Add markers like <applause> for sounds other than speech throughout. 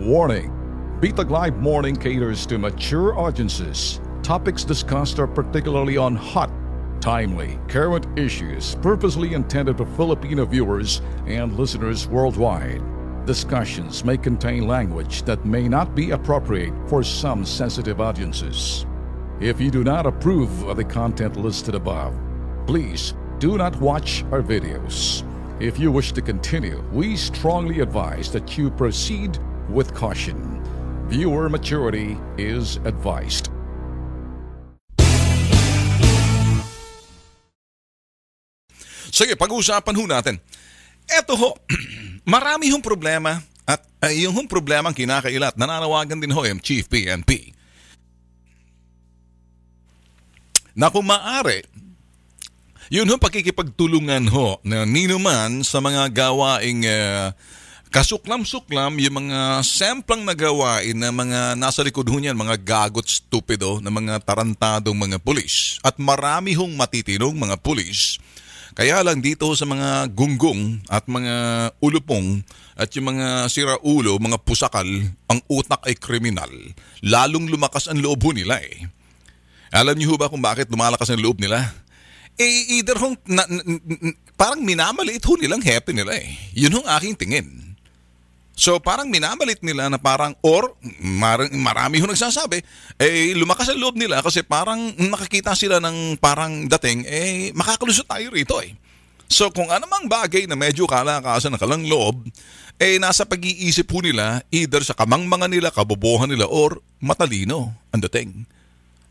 Warning Beta Glide Morning caters to mature audiences. Topics discussed are particularly on hot, timely, current issues purposely intended for Filipino viewers and listeners worldwide. Discussions may contain language that may not be appropriate for some sensitive audiences. If you do not approve of the content listed above, please do not watch our videos. If you wish to continue, we strongly advise that you proceed with caution. Viewer maturity is advised. Sige, pag-uusapan ho natin. Eto ho, <clears throat> marami hong problema at uh, yung hong problema ang kinakailat. Nananawagan din ho yung Chief PNP. Na kung maaari, yun ho pakikipagtulungan ho na ninuman sa mga gawaing uh, Kasuklam-suklam yung mga samplang nagawain ng na mga nasa likod niyan, mga gagot stupido na mga tarantadong mga pulis. At marami hong matitinong mga pulis. Kaya lang dito sa mga gunggong at mga ulupong at yung mga siraulo, mga pusakal, ang utak ay kriminal. Lalong lumakas ang loob nila eh. Alam niyo ba kung bakit lumalakas ang loob nila? Eh, either hong na, na, na, parang minamaliit ho nilang happy nila eh. Yun hong aking tingin. So parang minamalit nila na parang or mar- marami yung nagsasabi eh lumakas ang loob nila kasi parang nakakita sila ng parang dating eh makakalusot tayo rito eh. So kung anumang bagay na medyo kalakasan ng kalang loob eh nasa pag-iisip po nila either sa kamangmangan nila, kabobohan nila or matalino ang dating.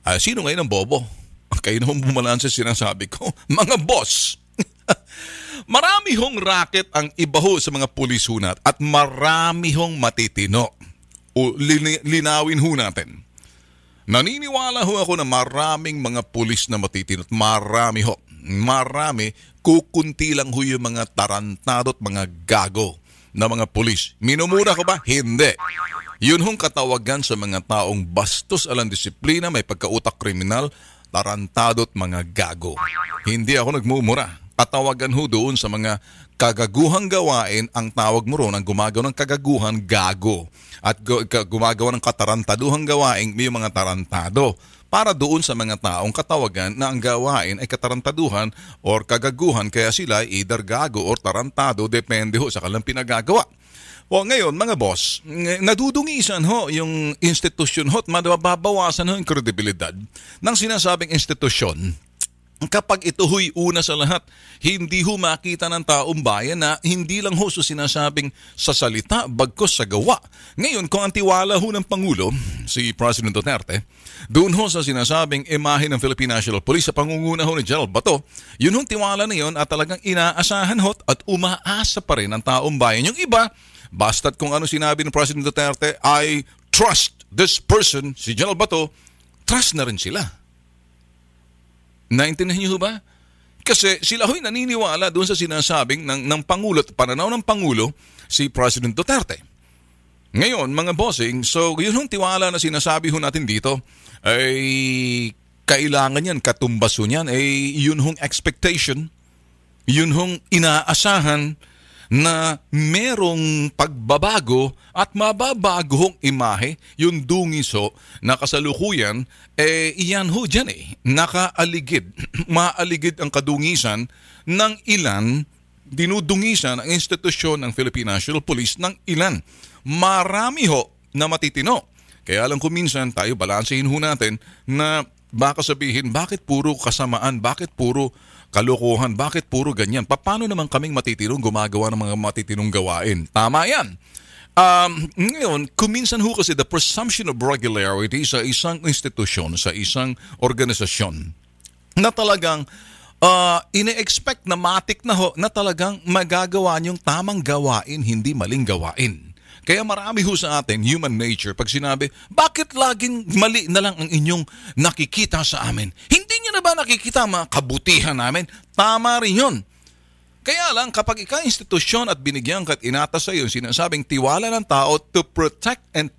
Ah, sino ngayon ang bobo? <laughs> Kayo naman bumalansa sinasabi ko. <laughs> Mga boss, <laughs> marami hong racket ang ibaho sa mga pulis hunat at marami hong matitino. O linawin ho natin. Naniniwala ho ako na maraming mga pulis na matitino at marami ho. Marami, kukunti lang ho yung mga tarantado at mga gago na mga pulis. Minumura ko ba? Hindi. Yun hong katawagan sa mga taong bastos alang disiplina, may pagkautak kriminal, tarantado at mga gago. Hindi ako nagmumura patawagan ho doon sa mga kagaguhang gawain ang tawag mo ron ang gumagawa ng kagaguhan gago at gumagawa ng katarantaduhang gawain may mga tarantado para doon sa mga taong katawagan na ang gawain ay katarantaduhan or kagaguhan kaya sila either gago or tarantado depende ho sa kanilang pinagagawa. O ngayon mga boss, nadudungisan ho yung institusyon ho at mababawasan ho yung kredibilidad ng sinasabing institusyon kapag ito huy una sa lahat, hindi ho makita ng taong bayan na hindi lang ho so sinasabing sa salita bagkos sa gawa. Ngayon, kung ang tiwala ho ng Pangulo, si President Duterte, doon ho sa sinasabing imahe ng Philippine National Police sa pangunguna ho ni General Bato, yun hong tiwala na yun at talagang inaasahan ho't at umaasa pa rin ang taong bayan. Yung iba, basta't kung ano sinabi ng President Duterte, I trust this person, si General Bato, trust na rin sila. Naintindihan niyo ba? Kasi sila ho'y naniniwala doon sa sinasabing ng, ng Pangulo at pananaw ng Pangulo si President Duterte. Ngayon, mga bossing, so yun yung tiwala na sinasabi ho natin dito ay kailangan yan, katumbas ho niyan, ay yun hong expectation, yun hong inaasahan na merong pagbabago at mababagong imahe yung dungiso na kasalukuyan, eh iyan ho dyan eh, nakaaligid. <clears throat> Maaligid ang kadungisan ng ilan, dinudungisan ang institusyon ng Philippine National Police ng ilan. Marami ho na matitino. Kaya lang kung minsan tayo balansehin ho natin na baka sabihin, bakit puro kasamaan, bakit puro kalukuhan, bakit puro ganyan? Paano naman kaming matitirong gumagawa ng mga matitirong gawain? Tama yan. Um, ngayon, kuminsan ho kasi the presumption of regularity sa isang institusyon, sa isang organisasyon, na talagang uh, ine-expect na matik na ho na talagang magagawa niyong tamang gawain, hindi maling gawain. Kaya marami ho sa atin, human nature, pag sinabi, bakit laging mali na lang ang inyong nakikita sa amin? Hindi niyo na ba nakikita mga kabutihan namin? Tama rin yun. Kaya lang, kapag ika institusyon at binigyan ka at inata sa iyo, sinasabing tiwala ng tao to protect and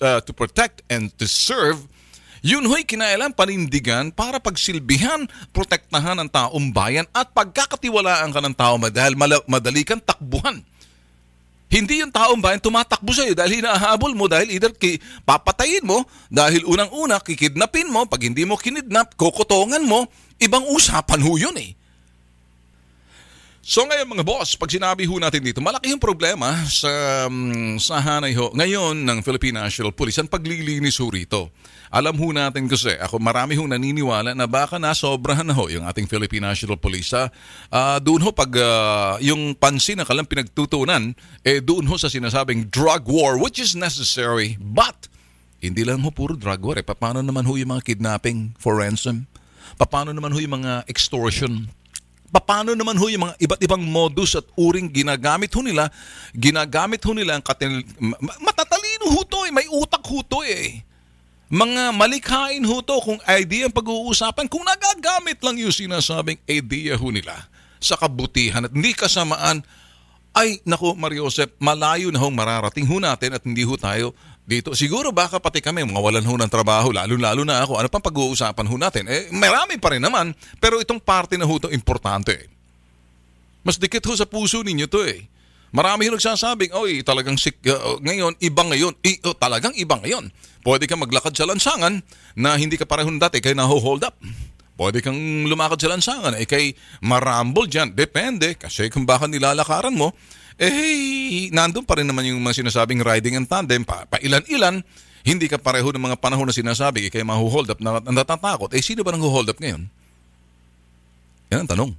uh, to protect and to serve, yun ho'y kinailan panindigan para pagsilbihan, protektahan ng taong bayan at pagkakatiwalaan ka ng tao dahil madali kang takbuhan hindi yung taong bayan tumatakbo sa'yo dahil hinahabol mo, dahil either ki- papatayin mo, dahil unang-una kikidnapin mo, pag hindi mo kinidnap, kokotongan mo, ibang usapan ho yun eh. So ngayon mga boss, pag sinabi ho natin dito, malaki yung problema sa, um, sa hanay ho ngayon ng Philippine National Police ang paglilinis ho rito. Alam ho natin kasi, ako marami ho naniniwala na baka na nasobrahan na ho yung ating Philippine National Police sa uh, ah, doon ho pag uh, yung pansin na kalang pinagtutunan, eh doon ho sa sinasabing drug war which is necessary but hindi lang ho puro drug war eh. Paano naman ho yung mga kidnapping for ransom? Paano naman ho yung mga extortion? Paano naman ho yung mga iba't ibang modus at uring ginagamit ho nila? Ginagamit ho nila ang katil... Matatalino ho to eh. May utak ho to eh. Mga malikhain ho to kung idea ang pag-uusapan. Kung nagagamit lang yung sinasabing idea ho nila sa kabutihan at hindi kasamaan ay, nako Mario Joseph, malayo na hong mararating ho natin at hindi ho tayo dito. Siguro baka pati kami mga mawalan ho ng trabaho, lalo-lalo na ako. Ano pang pag-uusapan ho natin? Eh, marami pa rin naman, pero itong parte na ho ito importante. Eh. Mas dikit ho sa puso ninyo to eh. Marami ho nagsasabing, oy, talagang sik, uh, uh ngayon, iba ngayon. I, uh, talagang iba ngayon. Pwede ka maglakad sa lansangan na hindi ka parehong dati, kaya na hold up. Pwede kang lumakad sa lansangan, eh kay marumble dyan. Depende, kasi kung baka nilalakaran mo, eh hey, nandun pa rin naman yung mga sinasabing riding and tandem, pa, pa ilan-ilan, hindi ka pareho ng mga panahon na sinasabi, eh kaya mahuhold up na, natatakot. Eh sino ba nang hold up ngayon? Yan ang tanong.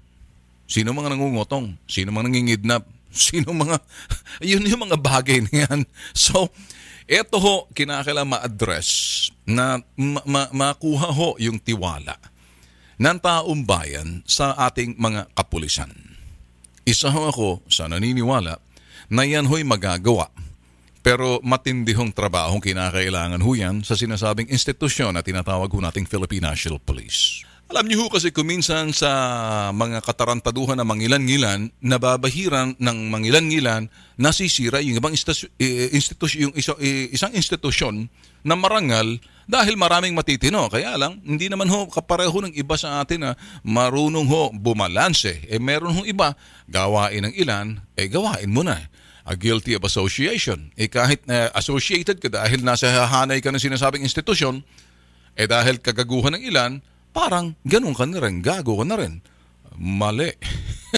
Sino mga nangungutong? Sino mga nangingidnap? <laughs> Sino mga... <laughs> yun yung mga bagay na yan. <laughs> So, eto ho, kinakailangan ma-address na ma- ma- makuha ho yung tiwala ng taong bayan sa ating mga kapulisan. Isa ho ako sa naniniwala na yan ho'y magagawa. Pero matindihong trabahong kinakailangan ho yan sa sinasabing institusyon na tinatawag ho nating Philippine National Police. Alam niyo ho kasi kuminsan sa mga katarantaduhan ng mangilan-ngilan, nababahiran ng mangilan-ngilan, nasisira yung ibang eh, eh, institusyon, yung isa, eh, isang institusyon na marangal dahil maraming matitino. Kaya lang, hindi naman ho kapareho ng iba sa atin na marunong ho bumalanse. Eh meron ho iba, gawain ng ilan, eh gawain mo na a guilty of association. Eh kahit na uh, associated ka dahil nasa hahanay ka ng sinasabing institusyon, eh dahil kagaguhan ng ilan, parang ganun ka na rin, gago ka na rin. Mali.